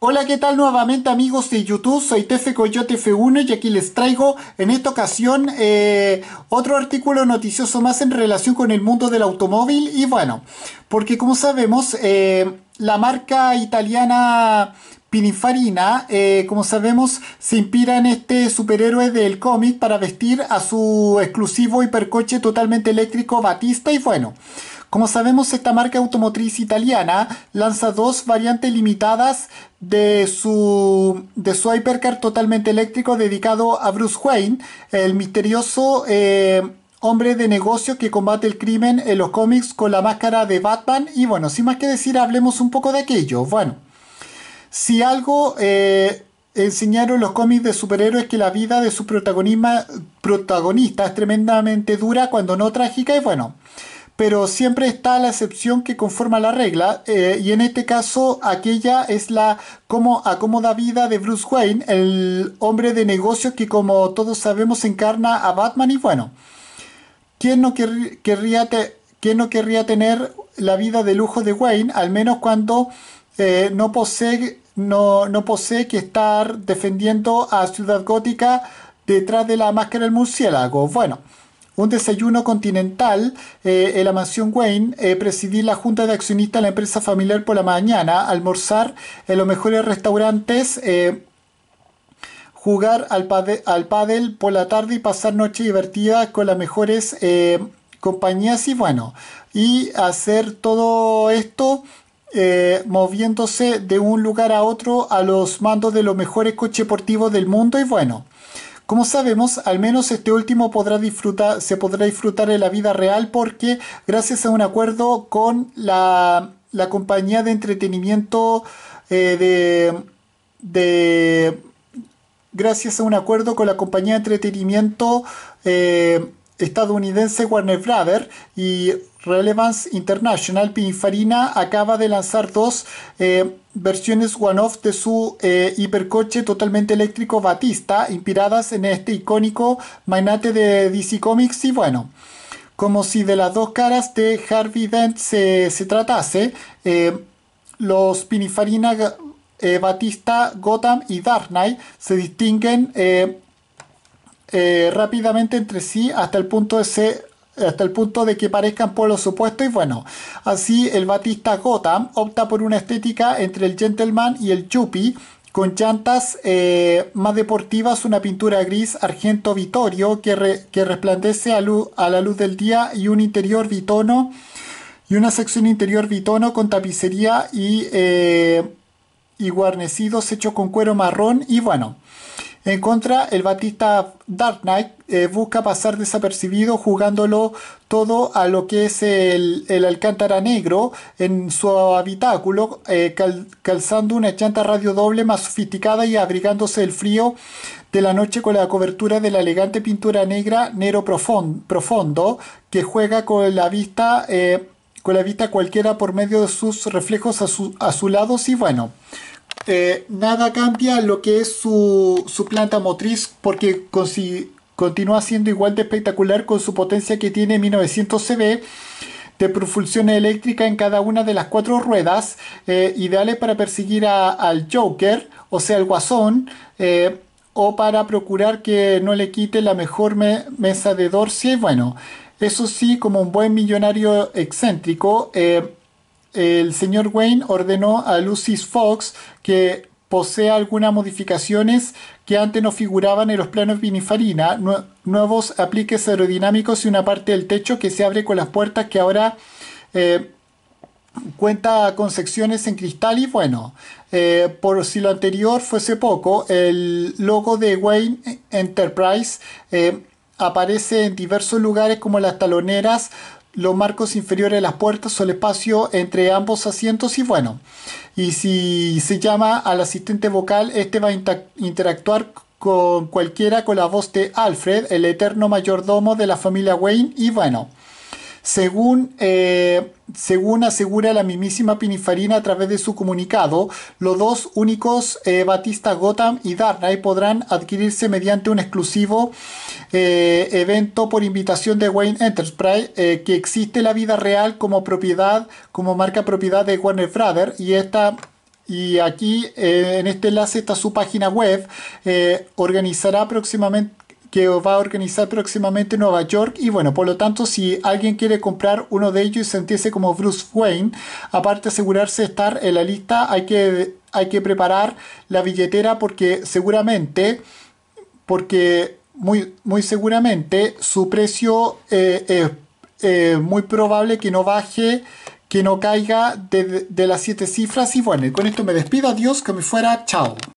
Hola, ¿qué tal nuevamente amigos de YouTube? Soy TC Coyote F1 y aquí les traigo en esta ocasión eh, otro artículo noticioso más en relación con el mundo del automóvil y bueno, porque como sabemos, eh, la marca italiana Pininfarina, eh, como sabemos, se inspira en este superhéroe del cómic para vestir a su exclusivo hipercoche totalmente eléctrico Batista y bueno. Como sabemos, esta marca automotriz italiana lanza dos variantes limitadas de su, de su hypercar totalmente eléctrico dedicado a Bruce Wayne, el misterioso eh, hombre de negocio que combate el crimen en los cómics con la máscara de Batman. Y bueno, sin más que decir, hablemos un poco de aquello. Bueno, si algo... Eh, enseñaron los cómics de superhéroes que la vida de su protagonista es tremendamente dura cuando no trágica y bueno, pero siempre está la excepción que conforma la regla, eh, y en este caso aquella es la como acomoda vida de Bruce Wayne, el hombre de negocios que como todos sabemos encarna a Batman y bueno, ¿quién no, querría, tener la vida de lujo de Wayne, al menos cuando eh, no, posee, no posee que estar defendiendo a Ciudad Gótica detrás de la máscara del murciélago? Bueno un desayuno continental eh, en la mansión Wayne, eh, presidir la junta de accionistas de la empresa familiar por la mañana, almorzar en los mejores restaurantes, eh, jugar al, pádel por la tarde y pasar noche divertida con las mejores compañías y bueno, y hacer todo esto moviéndose de un lugar a otro a los mandos de los mejores coches deportivos del mundo y bueno, como sabemos, al menos este último se podrá disfrutar en la vida real porque gracias a un acuerdo con la, compañía de entretenimiento eh, de, Gracias a un acuerdo con la compañía de entretenimiento eh, estadounidense Warner Brother y Relevance International, Pininfarina acaba de lanzar dos eh, versiones one-off de su eh, hipercoche totalmente eléctrico Batista, inspiradas en este icónico mainate de DC Comics y bueno. Como si de las dos caras de Harvey Dent se, tratase, eh, los Pinifarina Batista, Gotham y Dark Knight se distinguen rápidamente entre sí hasta el punto de ser hasta el punto de que parezcan lo supuesto y bueno, así el Batista Gotham opta por una estética entre el gentleman y el chupi con llantas eh, más deportivas, una pintura gris argento vitorio que, resplandece a, luz, a la luz del día y un interior bitono y una sección interior bitono con tapicería y, eh, y guarnecidos hechos con cuero marrón y bueno. En contra, el Batista Dark Knight eh, busca pasar desapercibido jugándolo todo a lo que es el, Alcántara Negro en su habitáculo, eh, calzando una chanta radio doble más sofisticada y abrigándose el frío de la noche con la cobertura de la elegante pintura negra Nero profundo Profondo, que juega con la vista... Eh, con la vista cualquiera por medio de sus reflejos azulados y bueno, nada cambia lo que es su, planta motriz porque continúa siendo igual de espectacular con su potencia que tiene 1900 CB de propulsión eléctrica en cada una de las cuatro ruedas, eh, ideales para perseguir al Joker, o sea, al Guasón, eh, o para procurar que no le quite la mejor mesa de Dorsey. Bueno, eso sí, como un buen millonario excéntrico, eh, el señor Wayne ordenó a Lucy's Fox que posea algunas modificaciones que antes no figuraban en los planos Vinifarina, nuevos apliques aerodinámicos y una parte del techo que se abre con las puertas que ahora eh, cuenta con secciones en cristal y bueno, eh, por si lo anterior fuese poco, el logo de Wayne Enterprise eh, aparece en diversos lugares como las taloneras, los marcos inferiores de las puertas o el espacio entre ambos asientos y bueno, y si se llama al asistente vocal, este va a interactuar con cualquiera con la voz de Alfred, el eterno mayordomo de la familia Wayne y bueno. Según, eh, según asegura la mismísima Pinifarina a través de su comunicado, los dos únicos eh, Batista Gotham y Darnay podrán adquirirse mediante un exclusivo eh, evento por invitación de Wayne Enterprise, eh, que existe en la vida real como propiedad, como marca propiedad de Warner Brothers, y esta y aquí en este enlace está su página web. organizará próximamente que va a organizar próximamente Nueva York y bueno, por lo tanto si alguien quiere comprar uno de ellos y sentirse como Bruce Wayne, aparte de asegurarse de estar en la lista, hay que, hay que preparar la billetera porque seguramente, porque muy, muy seguramente su precio eh, es eh, muy probable que no baje que no caiga de, las siete cifras y bueno, con esto me despido, adiós, que me fuera, chao.